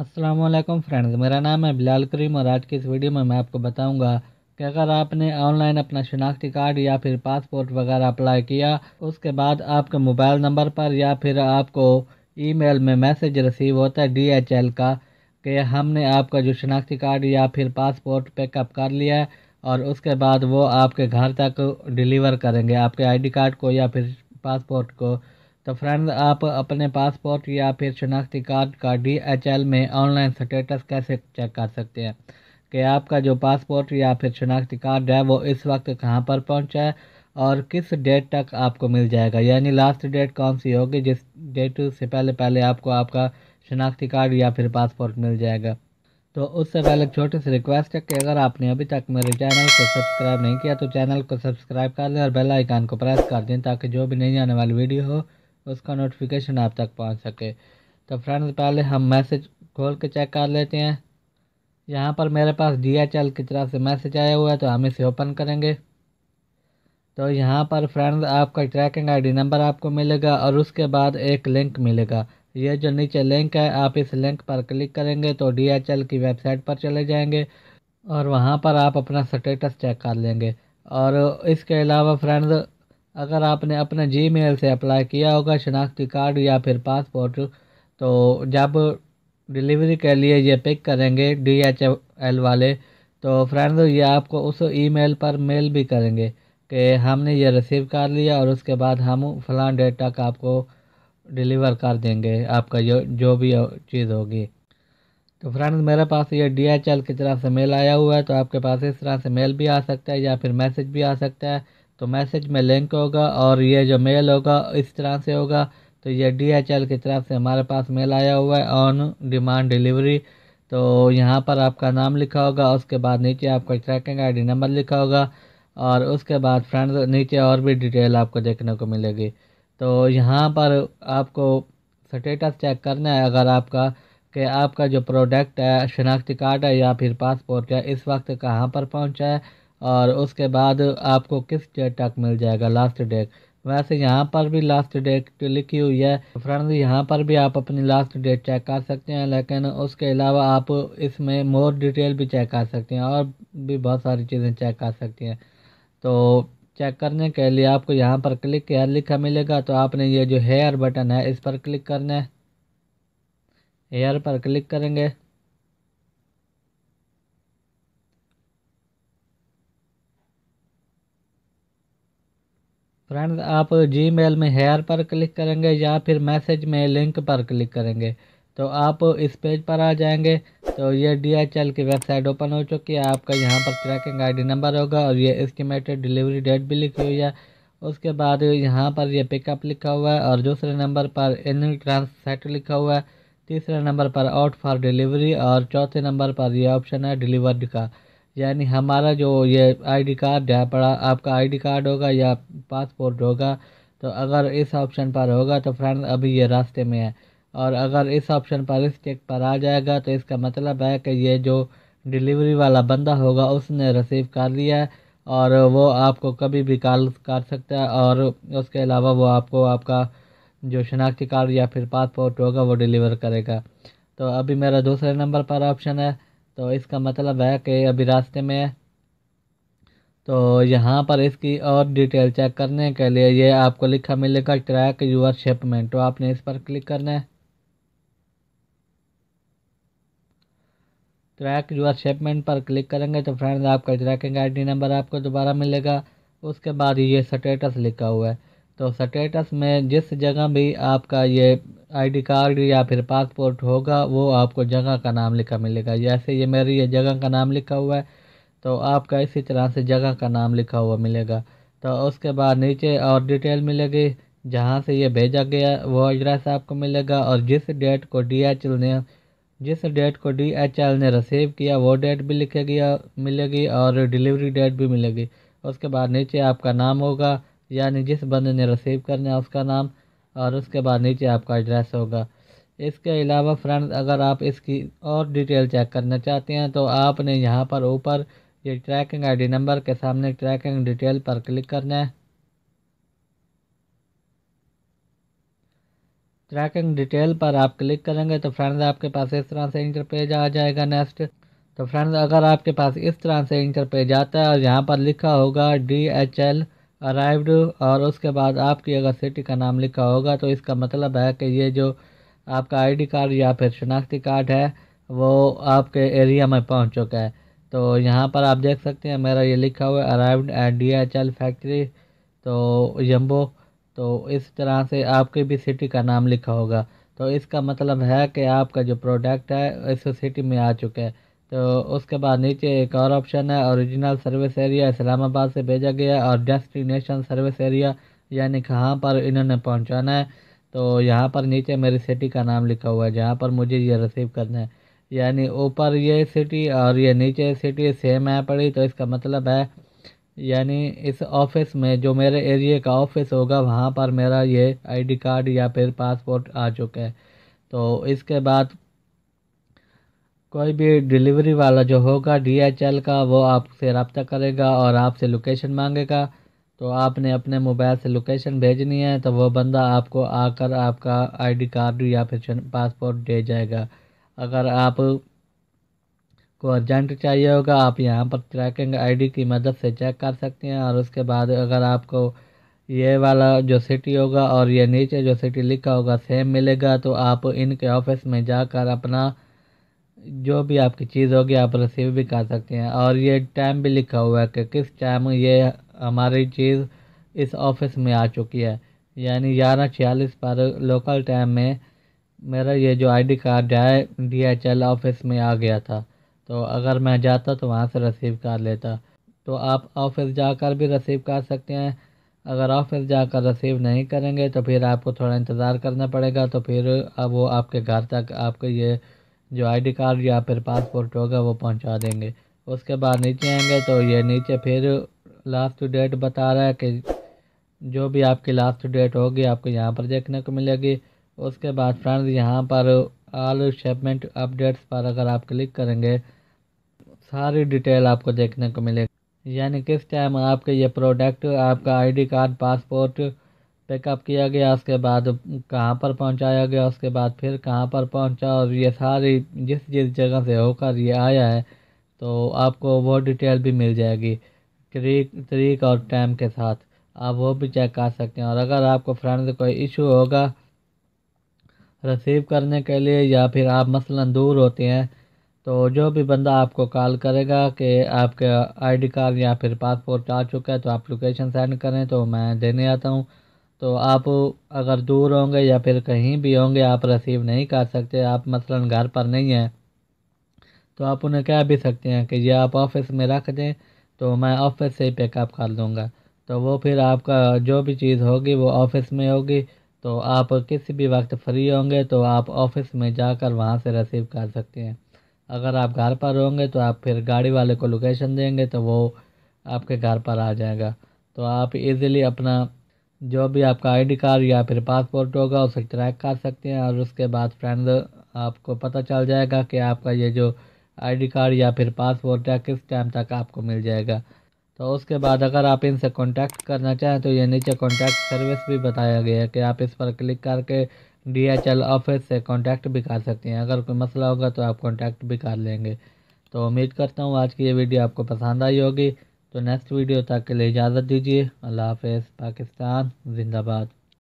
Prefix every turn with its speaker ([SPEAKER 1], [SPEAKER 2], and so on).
[SPEAKER 1] Aslam friends मेरा नाम है बिलाल करीम और आज की इस वीडियो में मैं आपको बताऊंगा कि अगर आपने ऑनलाइन अपना शिनाख्ती कार्ड या फिर पासपोर्ट वगैरह अप्लाई किया उसके बाद आपके मोबाइल नंबर पर या फिर आपको ईमेल में मैसेज रिसीव होता है डीएचएल का कि हमने आपका जो शिनाख्ती कार्ड या फिर पासपोर्ट पिकअप कर लिया है और उसके बाद वो आपके घर तक डिलीवर करेंगे आपके डी कार्ड को या फिर पासपोर्ट को तो फ्रेंड्स आप अपने पासपोर्ट या फिर शनाख्ती कार्ड का डी एच एल में ऑनलाइन स्टेटस कैसे चेक कर सकते हैं कि आपका जो पासपोर्ट या फिर शनाख्ती कार्ड है वो इस वक्त कहाँ पर पहुँचा है और किस डेट तक आपको मिल जाएगा यानी लास्ट डेट कौन सी होगी जिस डेट से पहले पहले आपको आपका शनाख्ती कार्ड या फिर पासपोर्ट मिल जाएगा तो उससे पहले एक छोटी सी रिक्वेस्ट है कि अगर आपने अभी तक मेरे चैनल को सब्सक्राइब नहीं किया तो चैनल को सब्सक्राइब कर लें और बेल आइकान को प्रेस कर दें ताकि जो भी नई आने वाली वीडियो हो उसका नोटिफिकेशन आप तक पहुंच सके तो फ्रेंड्स पहले हम मैसेज खोल के चेक कर लेते हैं यहाँ पर मेरे पास डी एच एल की तरफ से मैसेज आया हुआ है तो हम इसे ओपन करेंगे तो यहाँ पर फ्रेंड्स आपका ट्रैकिंग आईडी नंबर आपको मिलेगा और उसके बाद एक लिंक मिलेगा ये जो नीचे लिंक है आप इस लिंक पर क्लिक करेंगे तो डी एच एल की वेबसाइट पर चले जाएंगे और वहाँ पर आप अपना स्टेटस चेक कर लेंगे और इसके अलावा फ्रेंड्स अगर आपने अपने जी मेल से अप्लाई किया होगा शनाख्ती कार्ड या फिर पासपोर्ट तो जब डिलीवरी के लिए ये पिक करेंगे डी एच एल वाले तो फ्रेंड्स ये आपको उस ईमेल पर मेल भी करेंगे कि हमने ये रिसीव कर लिया और उसके बाद हम फलां डेट तक आपको डिलीवर कर देंगे आपका जो जो भी चीज़ होगी तो फ्रेंड्स मेरे पास ये डी एच एल की तरफ से मेल आया हुआ है तो आपके पास इस तरह से मेल भी आ सकता है या फिर मैसेज भी आ सकता है तो मैसेज में लिंक होगा और ये जो मेल होगा इस तरह से होगा तो ये डी एच एल की तरफ से हमारे पास मेल आया हुआ है ऑन डिमांड डिलीवरी तो यहाँ पर आपका नाम लिखा होगा उसके बाद नीचे आपका ट्रैकिंग आईडी नंबर लिखा होगा और उसके बाद फ्रेंड नीचे और भी डिटेल आपको देखने को मिलेगी तो यहाँ पर आपको स्टेटस चेक करना है अगर आपका कि आपका जो प्रोडक्ट है शनाख्ती कार्ड है या फिर पासपोर्ट है इस वक्त कहाँ पर पहुँचा है और उसके बाद आपको किस डेट तक मिल जाएगा लास्ट डेट वैसे यहाँ पर भी लास्ट डेट तो लिखी हुई है फ्रेंड्स यहाँ पर भी आप अपनी लास्ट डेट चेक कर सकते हैं लेकिन उसके अलावा आप इसमें मोर डिटेल भी चेक कर सकते हैं और भी बहुत सारी चीज़ें चेक कर सकते हैं तो चेक करने के लिए आपको यहाँ पर क्लिक किया लिखा मिलेगा तो आपने ये जो हेयर बटन है इस पर क्लिक करना है हेयर पर क्लिक करेंगे फ्रेंड्स आप जी मेल में हेयर पर क्लिक करेंगे या फिर मैसेज में लिंक पर क्लिक करेंगे तो आप इस पेज पर आ जाएंगे तो ये डीएचएल की वेबसाइट ओपन हो चुकी है आपका यहाँ पर ट्रैकिंग आईडी नंबर होगा और ये इस्टीमेटेड डिलीवरी डेट भी लिखी हुई है उसके बाद यहाँ पर ये पिकअप लिखा हुआ है और दूसरे नंबर पर इन सेट लिखा हुआ है तीसरे नंबर पर आउट फॉर डिलीवरी और चौथे नंबर पर यह ऑप्शन है डिलीवर्ड का यानी हमारा जो ये आईडी कार्ड है पड़ा आपका आईडी कार्ड होगा या पासपोर्ट होगा तो अगर इस ऑप्शन पर होगा तो फ्रेंड अभी ये रास्ते में है और अगर इस ऑप्शन पर इस चेक पर आ जाएगा तो इसका मतलब है कि ये जो डिलीवरी वाला बंदा होगा उसने रिसीव कर लिया है और वो आपको कभी भी कॉल कर सकता है और उसके अलावा वो आपको आपका जो शनाख्ती कार्ड या फिर पासपोर्ट होगा वो डिलीवर करेगा तो अभी मेरा दूसरे नंबर पर ऑप्शन है तो इसका मतलब है कि अभी रास्ते में है तो यहाँ पर इसकी और डिटेल चेक करने के लिए ये आपको लिखा मिलेगा ट्रैक यूर शिपमेंट तो आपने इस पर क्लिक करना है ट्रैक यूर शिपमेंट पर क्लिक करेंगे तो फ्रेंड्स आपका ट्रैकिंग आईडी नंबर आपको दोबारा मिलेगा उसके बाद ये स्टेटस लिखा हुआ है तो स्टेटस में जिस जगह भी आपका ये आईडी कार्ड या फिर पासपोर्ट होगा वो आपको जगह का नाम लिखा मिलेगा जैसे ये मेरी ये जगह का नाम लिखा हुआ है तो आपका इसी तरह से जगह का नाम लिखा हुआ मिलेगा तो उसके बाद नीचे और डिटेल मिलेगी जहाँ से ये भेजा गया वो एड्रेस आपको मिलेगा और जिस डेट को डी एच एल ने जिस डेट को डी एच एल ने रिसीव किया वो डेट भी लिखे गया मिलेगी और डिलीवरी डेट भी मिलेगी उसके बाद नीचे आपका नाम होगा यानी जिस बंदे ने रिसीव करना है उसका नाम और उसके बाद नीचे आपका एड्रेस होगा इसके अलावा फ्रेंड्स अगर आप इसकी और डिटेल चेक करना चाहते हैं तो आपने यहाँ पर ऊपर ये ट्रैकिंग आईडी नंबर के सामने ट्रैकिंग डिटेल पर क्लिक करना है ट्रैकिंग डिटेल पर आप क्लिक करेंगे तो फ्रेंड्स आपके पास इस तरह से इंटर पेज आ जाएगा नेक्स्ट तो फ्रेंड्स अगर आपके पास इस तरह से इंटर पेज आता है और यहाँ पर लिखा होगा डी एच एल अराइव्ड और उसके बाद आपकी अगर सिटी का नाम लिखा होगा तो इसका मतलब है कि ये जो आपका आईडी कार्ड या फिर शनाख्ती कार्ड है वो आपके एरिया में पहुंच चुका है तो यहाँ पर आप देख सकते हैं मेरा ये लिखा हुआ है arrived at D H L factory तो यम्बो तो इस तरह से आपके भी सिटी का नाम लिखा होगा तो इसका मतलब है कि आपका जो प्रोडक्ट है इस सिटी में आ चुका है तो उसके बाद नीचे एक और ऑप्शन है ओरिजिनल सर्विस एरिया इस्लामाबाद से भेजा गया और डेस्टिनेशन सर्विस एरिया यानी कहाँ पर इन्होंने पहुँचाना है तो यहाँ पर नीचे मेरी सिटी का नाम लिखा हुआ है जहाँ पर मुझे ये रिसीव करना है यानी ऊपर ये सिटी और ये नीचे सिटी सेम है पड़ी तो इसका मतलब है यानी इस ऑफिस में जो मेरे एरिए का ऑफिस होगा वहाँ पर मेरा ये आईडी कार्ड या फिर पासपोर्ट आ चुका है तो इसके बाद कोई भी डिलीवरी वाला जो होगा डी एच एल का वो आपसे रबता करेगा और आपसे लोकेशन मांगेगा तो आपने अपने मोबाइल से लोकेशन भेजनी है तो वो बंदा आपको आकर आपका आईडी कार्ड या फिर पासपोर्ट दे जाएगा अगर आप को अर्जेंट चाहिए होगा आप यहाँ पर ट्रैकिंग आईडी की मदद से चेक कर सकते हैं और उसके बाद अगर आपको ये वाला जो सिटी होगा और ये नीचे जो सिटी लिखा होगा सेम मिलेगा तो आप इनके ऑफिस में जाकर अपना जो भी आपकी चीज़ होगी आप रिसीव भी कर सकते हैं और ये टाइम भी लिखा हुआ है कि किस टाइम ये हमारी चीज़ इस ऑफिस में आ चुकी है यानी ग्यारह छियालीस पर लोकल टाइम में मेरा ये जो आईडी कार्ड है एल ऑफिस में आ गया था तो अगर मैं जाता तो वहाँ से रसीव कर लेता तो आप ऑफिस जाकर भी रसीव कर सकते हैं अगर ऑफिस जाकर रसीव नहीं करेंगे तो फिर आपको थोड़ा इंतज़ार करना पड़ेगा तो फिर अब वो आपके घर तक आपके ये जो आईडी कार्ड या फिर पासपोर्ट होगा वो पहुंचा देंगे उसके बाद नीचे आएंगे तो ये नीचे फिर लास्ट डेट बता रहा है कि जो भी आपकी लास्ट डेट होगी आपको यहाँ पर देखने को मिलेगी उसके बाद फ्रेंड्स यहाँ पर आल शेपमेंट अपडेट्स पर अगर आप क्लिक करेंगे सारी डिटेल आपको देखने को मिलेगी यानी किस टाइम आपके ये प्रोडक्ट आपका आईडी कार्ड पासपोर्ट पिकअप किया गया उसके बाद कहाँ पर पहुँचाया गया उसके बाद फिर कहाँ पर पहुँचा और ये सारी जिस जिस जगह से होकर ये आया है तो आपको वो डिटेल भी मिल जाएगी तरीक तरीक और टाइम के साथ आप वो भी चेक कर सकते हैं और अगर आपको फ्रेंड से कोई इशू होगा रिसीव करने के लिए या फिर आप मसलन दूर होते हैं तो जो भी बंदा आपको कॉल करेगा कि आपके आईडी कार्ड या फिर पासपोर्ट आ चुका है तो आप लोकेशन सेंड करें तो मैं देने आता हूँ तो आप अगर दूर होंगे या फिर कहीं भी होंगे आप रिसीव नहीं कर सकते आप मसलन घर पर नहीं हैं तो आप उन्हें कह भी सकते हैं कि ये आप ऑफ़िस में रख दें तो मैं ऑफ़िस से ही पिकअप कर लूँगा तो वो फिर आपका जो भी चीज़ होगी वो ऑफ़िस में होगी तो आप किसी भी वक्त फ्री होंगे तो आप ऑफ़िस में जाकर वहाँ से रिसीव कर सकते हैं अगर आप घर पर होंगे तो आप फिर गाड़ी वाले को लोकेशन देंगे तो वो आपके घर पर आ जाएगा तो आप इजीली अपना जो भी आपका आईडी कार्ड या फिर पासपोर्ट होगा उसे ट्रैक कर सकते हैं और उसके बाद फ्रेंड आपको पता चल जाएगा कि आपका ये जो आईडी कार्ड या फिर पासपोर्ट है किस टाइम तक आपको मिल जाएगा तो उसके बाद अगर आप इनसे कांटेक्ट करना चाहें तो ये नीचे कांटेक्ट सर्विस भी बताया गया है कि आप इस पर क्लिक करके एल ऑफिस से कॉन्टैक्ट भी कर सकते हैं अगर कोई मसला होगा तो आप कॉन्टैक्ट भी कर लेंगे तो उम्मीद करता हूँ आज की ये वीडियो आपको पसंद आई होगी तो नेक्स्ट वीडियो तक के लिए इजाज़त दीजिए अल्लाह हाफ पाकिस्तान जिंदाबाद